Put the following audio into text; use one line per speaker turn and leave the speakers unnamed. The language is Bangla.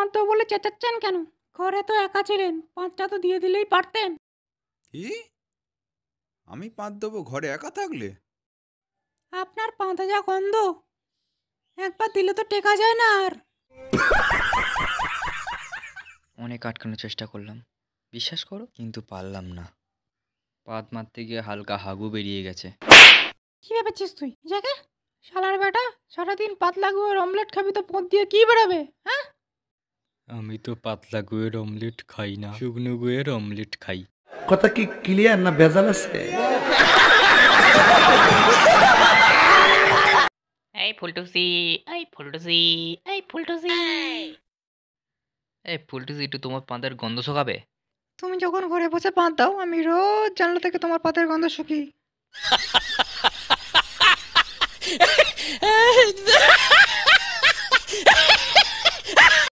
পান্ত বলে চেঁচাচ্ছেন কেন ঘরে তো একা ছিলেন পাঁচটা তো দিয়ে দিলেই পারতেন
কি আমি পাঁচ দেবো ঘরে একা থাকলে
আপনার পাঁধা যা গন্ধ একবার দিলে তো টেকা যায় না আর
অনেক আটকানোর চেষ্টা করলাম বিশ্বাস করো কিন্তু পারলাম না পাত মারতে গিয়ে হালকা হাগু বেরিয়ে গেছে
কি ভেবেছিস তুই জায়গা শালার বেটা সারাদিন পাতলা গুঁড়োর অমলেট খাবি তো পথ দিয়ে কি বেরোবে হ্যাঁ
আমি তো পাতলা গুয়ের অমলেট খাই না শুকনো গুয়ের অমলেট খাই কথা কি ক্লিয়ার না ভেজাল আছে
এই ফুলটুসি এই ফুলটুসি এই ফুলটুসি
এই ফুলটুসি একটু তোমার পাঁদের গন্ধ শোকাবে
তুমি যখন ঘরে বসে পাঁদ দাও আমি রোজ জানলা থেকে তোমার পাতের গন্ধ শুকি